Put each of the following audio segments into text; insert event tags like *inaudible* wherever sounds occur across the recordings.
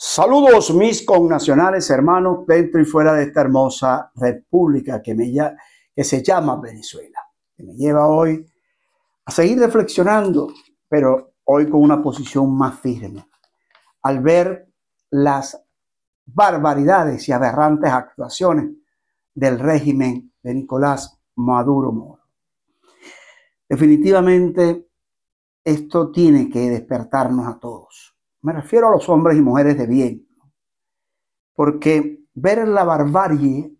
Saludos mis connacionales hermanos dentro y fuera de esta hermosa república que, que se llama Venezuela, que me lleva hoy a seguir reflexionando, pero hoy con una posición más firme, al ver las barbaridades y aberrantes actuaciones del régimen de Nicolás Maduro Moro. Definitivamente esto tiene que despertarnos a todos me refiero a los hombres y mujeres de bien. Porque ver la barbarie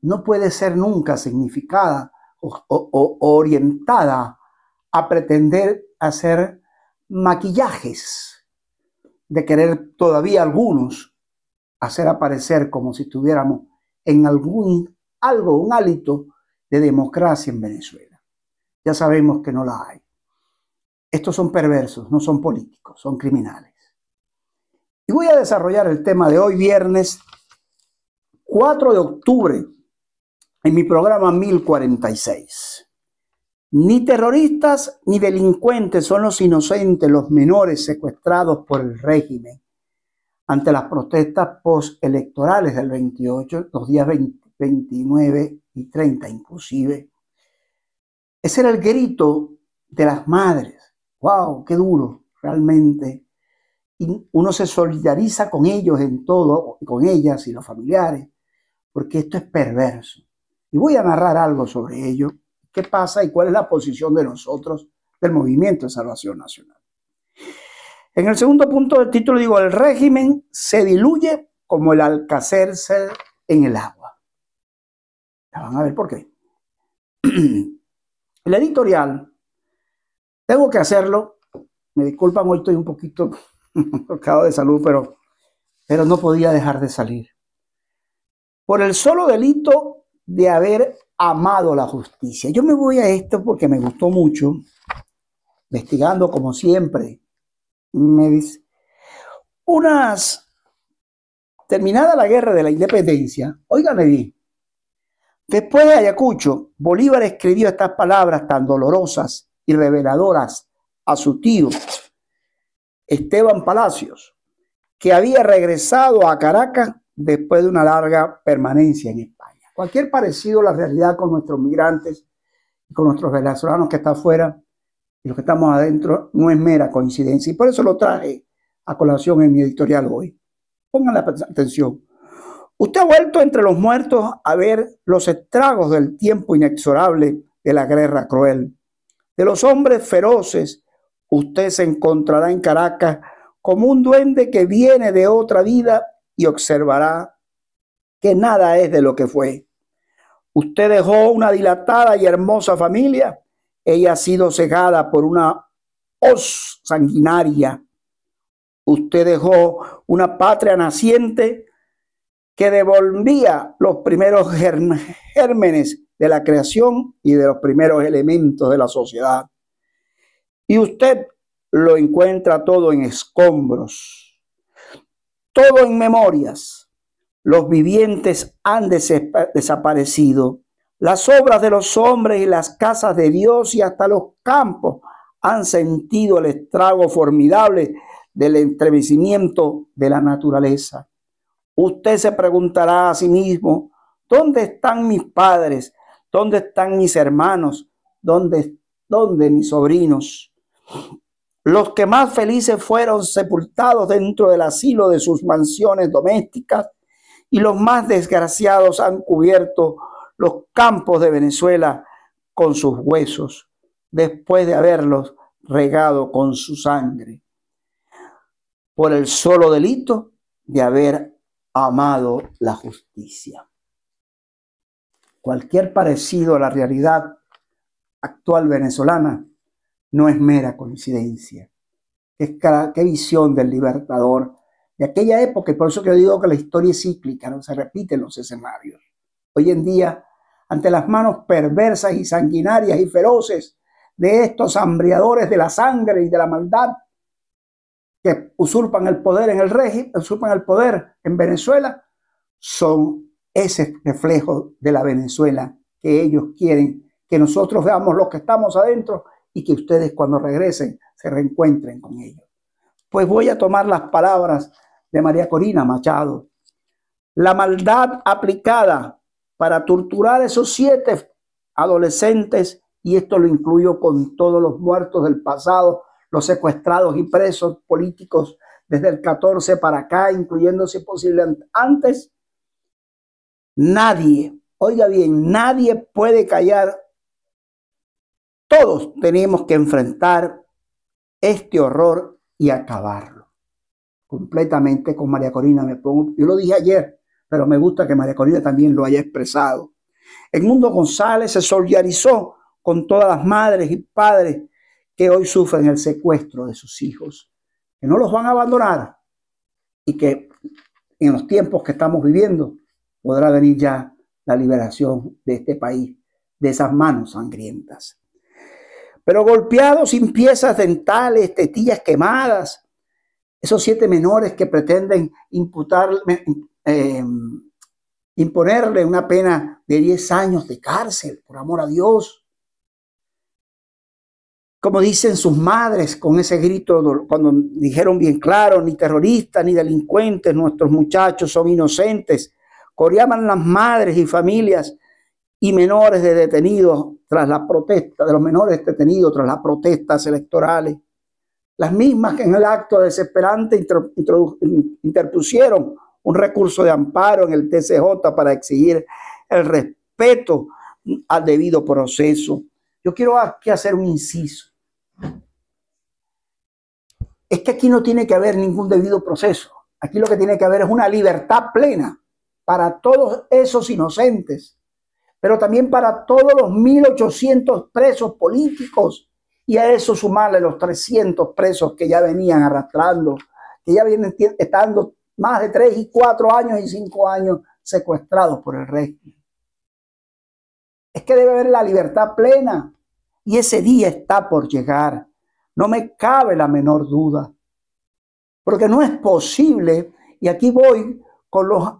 no puede ser nunca significada o, orientada a pretender hacer maquillajes de querer todavía algunos hacer aparecer como si estuviéramos en algún algo, un hálito de democracia en Venezuela. Ya sabemos que no la hay. Estos son perversos, no son políticos, son criminales. Y voy a desarrollar el tema de hoy, viernes 4 de octubre, en mi programa 1046. Ni terroristas ni delincuentes son los inocentes, los menores secuestrados por el régimen ante las protestas postelectorales del 28, los días 29 y 30 inclusive. Ese era el grito de las madres. ¡Wow! ¡Qué duro! Realmente uno se solidariza con ellos en todo, con ellas y los familiares, porque esto es perverso. Y voy a narrar algo sobre ello, qué pasa y cuál es la posición de nosotros del Movimiento de Salvación Nacional. En el segundo punto del título digo, el régimen se diluye como el alcacerse en el agua. Ya van a ver por qué. *clears throat* El editorial, tengo que hacerlo, me disculpan, hoy estoy un poquito *laughs* tocado de salud, pero, pero no podía dejar de salir. Por el solo delito de haber amado la justicia. Yo me voy a esto porque me gustó mucho, investigando como siempre. Me dice, unas, terminada la guerra de la independencia, óigame bien, después de Ayacucho, Bolívar escribió estas palabras tan dolorosas y reveladoras a su tío, Esteban Palacios, que había regresado a Caracas después de una larga permanencia en España. Cualquier parecido a la realidad con nuestros migrantes y con nuestros venezolanos que están afuera y los que estamos adentro no es mera coincidencia. Y por eso lo traje a colación en mi editorial hoy. Pongan la atención. Usted ha vuelto entre los muertos a ver los estragos del tiempo inexorable de la guerra cruel, de los hombres feroces usted se encontrará en Caracas como un duende que viene de otra vida y observará que nada es de lo que fue. Usted dejó una dilatada y hermosa familia. Ella ha sido cegada por una hoz sanguinaria. Usted dejó una patria naciente que devolvía los primeros gérmenes de la creación y de los primeros elementos de la sociedad. Y usted lo encuentra todo en escombros, todo en memorias. Los vivientes han desaparecido. Las obras de los hombres y las casas de Dios y hasta los campos han sentido el estrago formidable del entrevecimiento de la naturaleza. Usted se preguntará a sí mismo, ¿dónde están mis padres? ¿Dónde están mis hermanos? ¿Dónde, dónde mis sobrinos? Los que más felices fueron sepultados dentro del asilo de sus mansiones domésticas y los más desgraciados han cubierto los campos de Venezuela con sus huesos después de haberlos regado con su sangre por el solo delito de haber amado la justicia. Cualquier parecido a la realidad actual venezolana no es mera coincidencia. Es qué visión del libertador de aquella época. Y por eso que yo digo que la historia es cíclica, no se repiten los escenarios. Hoy en día, ante las manos perversas y sanguinarias y feroces de estos hambriadores de la sangre y de la maldad que usurpan el poder en el régimen, usurpan el poder en Venezuela, son ese reflejo de la Venezuela que ellos quieren que nosotros veamos los que estamos adentro y que ustedes cuando regresen se reencuentren con ellos. Pues voy a tomar las palabras de María Corina Machado. La maldad aplicada para torturar a esos siete adolescentes, y esto lo incluyo con todos los muertos del pasado, los secuestrados y presos políticos desde el 14 para acá, incluyendo si posible antes, nadie, oiga bien, nadie puede callar todos tenemos que enfrentar este horror y acabarlo. Completamente con María Corina me pongo, yo lo dije ayer, pero me gusta que María Corina también lo haya expresado. mundo González se solidarizó con todas las madres y padres que hoy sufren el secuestro de sus hijos, que no los van a abandonar y que en los tiempos que estamos viviendo podrá venir ya la liberación de este país de esas manos sangrientas pero golpeados sin piezas dentales, tetillas quemadas. Esos siete menores que pretenden imputar, eh, imponerle una pena de 10 años de cárcel, por amor a Dios. Como dicen sus madres con ese grito cuando dijeron bien claro, ni terroristas ni delincuentes, nuestros muchachos son inocentes. Coreaban las madres y familias y menores de detenidos tras las protestas, de los menores detenidos tras las protestas electorales, las mismas que en el acto desesperante interpusieron un recurso de amparo en el TCJ para exigir el respeto al debido proceso. Yo quiero aquí hacer un inciso. Es que aquí no tiene que haber ningún debido proceso. Aquí lo que tiene que haber es una libertad plena para todos esos inocentes pero también para todos los 1.800 presos políticos y a eso sumarle los 300 presos que ya venían arrastrando, que ya vienen estando más de 3 y 4 años y 5 años secuestrados por el régimen. Es que debe haber la libertad plena y ese día está por llegar. No me cabe la menor duda. Porque no es posible, y aquí voy con los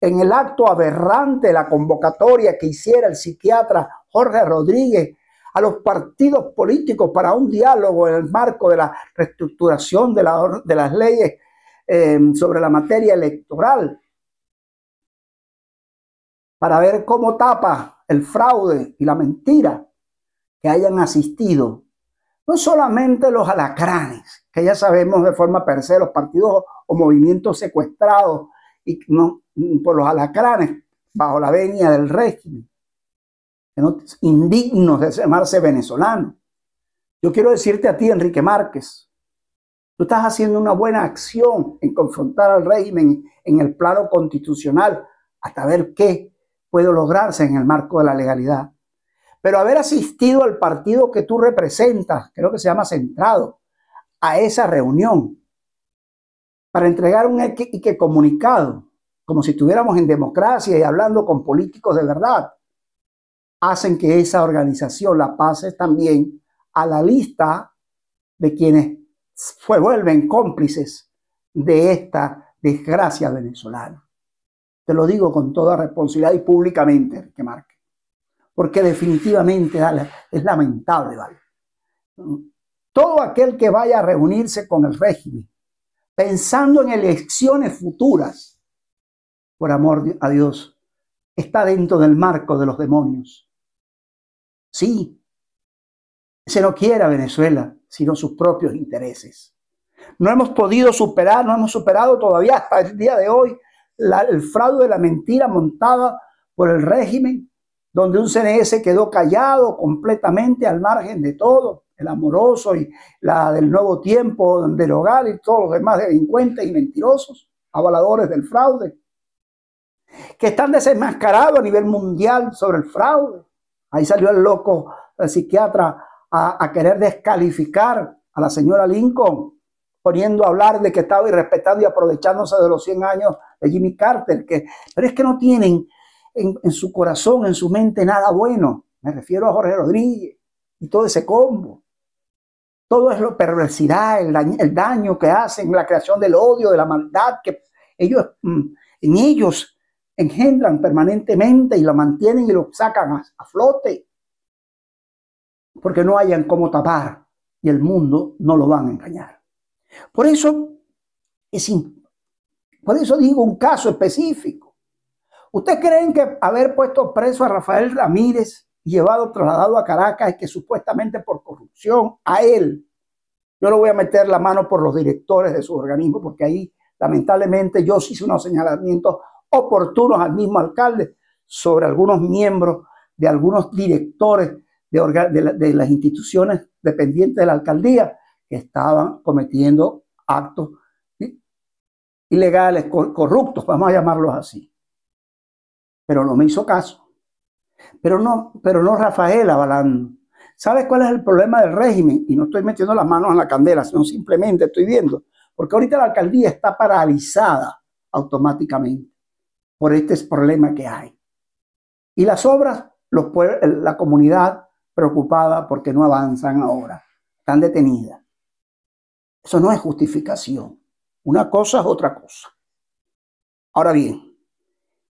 en el acto aberrante, la convocatoria que hiciera el psiquiatra Jorge Rodríguez a los partidos políticos para un diálogo en el marco de la reestructuración de, las leyes em, sobre la materia electoral, para ver cómo tapa el fraude y la mentira que hayan asistido. No solamente los alacranes, que ya sabemos de forma per se, los partidos o movimientos secuestrados y por los alacranes bajo la venia del régimen, indignos de llamarse venezolano. Yo quiero decirte a ti, Enrique Márquez, tú estás haciendo una buena acción en confrontar al régimen en el plano constitucional hasta ver qué puede lograrse en el marco de la legalidad. Pero haber asistido al partido que tú representas, creo que se llama Centrado, a esa reunión, para entregar un y que comunicado, como si estuviéramos en democracia y hablando con políticos de verdad, hacen que esa organización la pase también a la lista de quienes vuelven cómplices de esta desgracia venezolana. Te lo digo con toda responsabilidad y públicamente, que marque. Porque definitivamente es lamentable, ¿vale? Todo aquel que vaya a reunirse con el régimen pensando en elecciones futuras, por amor a Dios, está dentro del marco de los demonios. Sí, se no quiere Venezuela, sino sus propios intereses. No hemos podido superar, no hemos superado todavía hasta *laughs* el día de hoy el fraude de la mentira montada por el régimen, donde un CNS quedó callado completamente al margen de todo el amoroso y la del nuevo tiempo, del hogar y todos los demás delincuentes y mentirosos, avaladores del fraude, que están desenmascarados a nivel mundial sobre el fraude. Ahí salió el loco el psiquiatra a, querer descalificar a la señora Lincoln, poniendo a hablar de que estaba irrespetando y aprovechándose de los 100 años de Jimmy Carter, que, pero es que no tienen en su corazón, en su mente nada bueno. Me refiero a Jorge Rodríguez y todo ese combo todo es lo perversidad, el daño, que hacen, la creación del odio, de la maldad que ellos mm, en ellos engendran permanentemente y lo mantienen y lo sacan a, flote porque no hayan cómo tapar y el mundo no lo van a engañar. Por eso es por eso digo un caso específico. ¿Ustedes creen que haber puesto preso a Rafael Ramírez llevado, trasladado a Caracas es que supuestamente por corrupción a él. Yo no voy a meter la mano por los directores de su organismo porque ahí lamentablemente yo sí hice unos señalamientos oportunos al mismo alcalde sobre algunos miembros de algunos directores de, las instituciones dependientes de la alcaldía que estaban cometiendo actos ilegales, corruptos, vamos a llamarlos así. Pero no me hizo caso pero no, pero no Rafael avalando. ¿Sabes cuál es el problema del régimen? Y no estoy metiendo las manos en la candela, sino simplemente estoy viendo, porque ahorita la alcaldía está paralizada automáticamente por este problema que hay. Y las obras, la comunidad preocupada porque no avanzan ahora, están detenidas. Eso no es justificación. Una cosa es otra cosa. Ahora bien,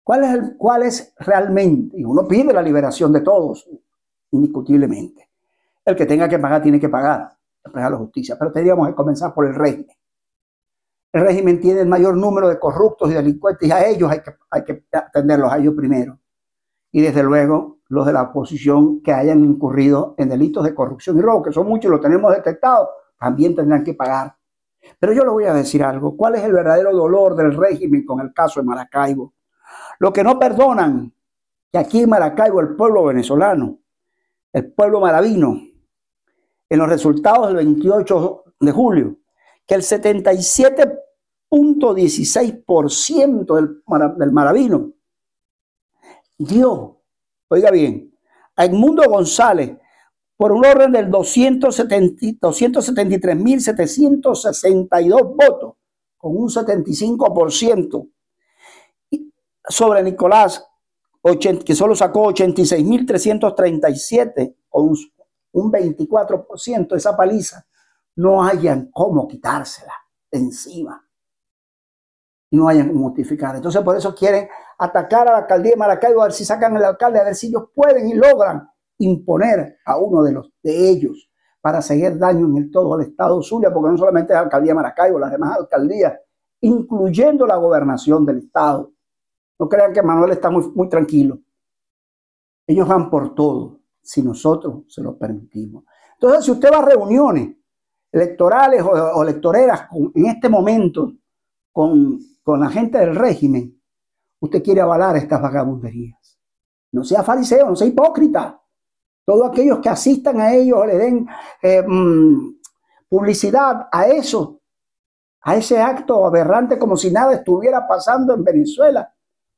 ¿Cuál es, el, ¿Cuál es realmente? Y uno pide la liberación de todos, indiscutiblemente. El que tenga que pagar, tiene que pagar, la justicia. Pero tendríamos que comenzar por el régimen. El régimen tiene el mayor número de corruptos y delincuentes y a ellos hay que, hay que atenderlos a ellos primero. Y desde luego los de la oposición que hayan incurrido en delitos de corrupción y robo, que son muchos, lo tenemos detectado, también tendrán que pagar. Pero yo les voy a decir algo, ¿cuál es el verdadero dolor del régimen con el caso de Maracaibo? Lo que no perdonan, que aquí en Maracaibo el pueblo venezolano, el pueblo maravino, en los resultados del 28 de julio, que el 77.16% del, del maravino dio, oiga bien, a Edmundo González por un orden del 273.762 votos, con un 75% sobre Nicolás, que solo sacó 86.337 o un, un 24% de esa paliza, no hayan cómo quitársela encima. Y no hayan cómo justificar. Entonces por eso quieren atacar a la alcaldía de Maracaibo, a ver si sacan al alcalde, a ver si ellos pueden y logran imponer a uno de, los, de ellos para seguir daño en el todo al estado Zulia, porque no solamente es la alcaldía de Maracaibo, las demás alcaldías, incluyendo la gobernación del estado, no crean que Manuel está muy, muy tranquilo. Ellos van por todo, si nosotros se lo permitimos. Entonces, si usted va a reuniones electorales o, electoreras en este momento con, la gente del régimen, usted quiere avalar estas vagabunderías. No sea fariseo, no sea hipócrita. Todos aquellos que asistan a ellos o le den eh, mm, publicidad a eso, a ese acto aberrante como si nada estuviera pasando en Venezuela,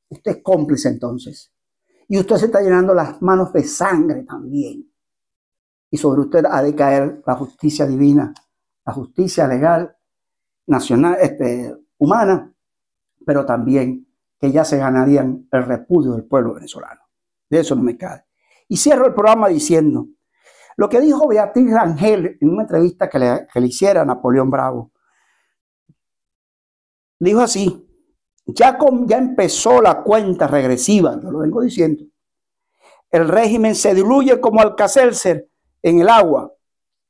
Usted es cómplice entonces. Y usted se está llenando las manos de sangre también. Y sobre usted ha de caer la justicia divina, la justicia legal, nacional, este, humana, pero también que ya se ganarían el repudio del pueblo venezolano. De eso no me cabe. Y cierro el programa diciendo lo que dijo Beatriz Rangel en una entrevista que le, que le hiciera a Napoleón Bravo. Dijo así, ya, con, ya empezó la cuenta regresiva, yo lo vengo diciendo. El régimen se diluye como alcacelser en el agua.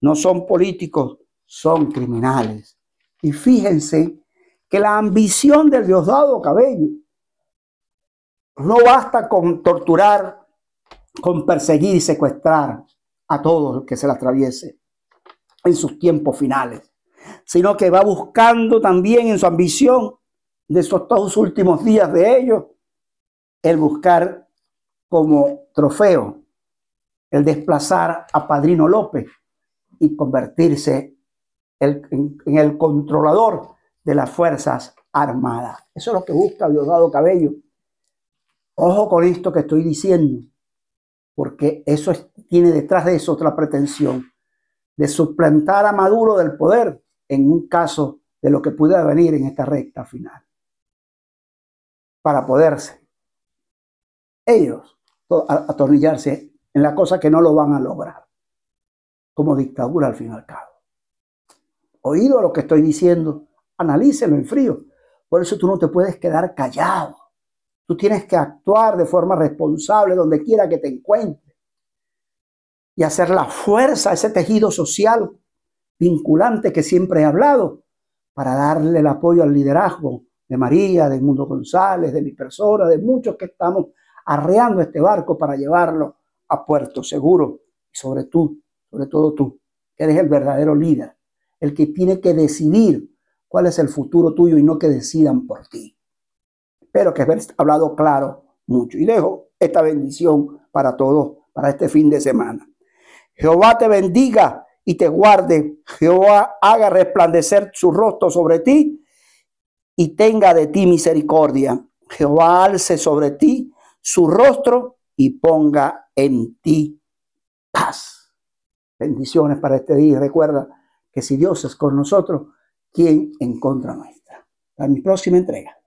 No son políticos, son criminales. Y fíjense que la ambición del Diosdado Cabello no basta con torturar, con perseguir y secuestrar a todo el que se las atraviese en sus tiempos finales, sino que va buscando también en su ambición de esos dos últimos días de ellos, el buscar como trofeo, el desplazar a Padrino López y convertirse en, el controlador de las Fuerzas Armadas. Eso es lo que busca Diosdado Cabello. Ojo con esto que estoy diciendo, porque eso tiene detrás de eso otra pretensión, de suplantar a Maduro del poder en un caso de lo que pueda venir en esta recta final para poderse ellos atornillarse en la cosa que no lo van a lograr, como dictadura al fin y al cabo. Oído lo que estoy diciendo, analícelo en frío. Por eso tú no te puedes quedar callado. Tú tienes que actuar de forma responsable donde quiera que te encuentres y hacer la fuerza a ese tejido social vinculante que siempre he hablado para darle el apoyo al liderazgo de María, de Mundo González, de mi persona, de muchos que estamos arreando este barco para llevarlo a puerto seguro. sobre tú, sobre todo tú, que eres el verdadero líder, el que tiene que decidir cuál es el futuro tuyo y no que decidan por ti. Espero que haber hablado claro mucho. Y dejo esta bendición para todos, para este fin de semana. Jehová te bendiga y te guarde. Jehová haga resplandecer su rostro sobre ti y tenga de ti misericordia. Jehová alce sobre ti su rostro y ponga en ti paz. Bendiciones para este día. Recuerda que si Dios es con nosotros, ¿quién en contra nuestra? Hasta mi próxima entrega.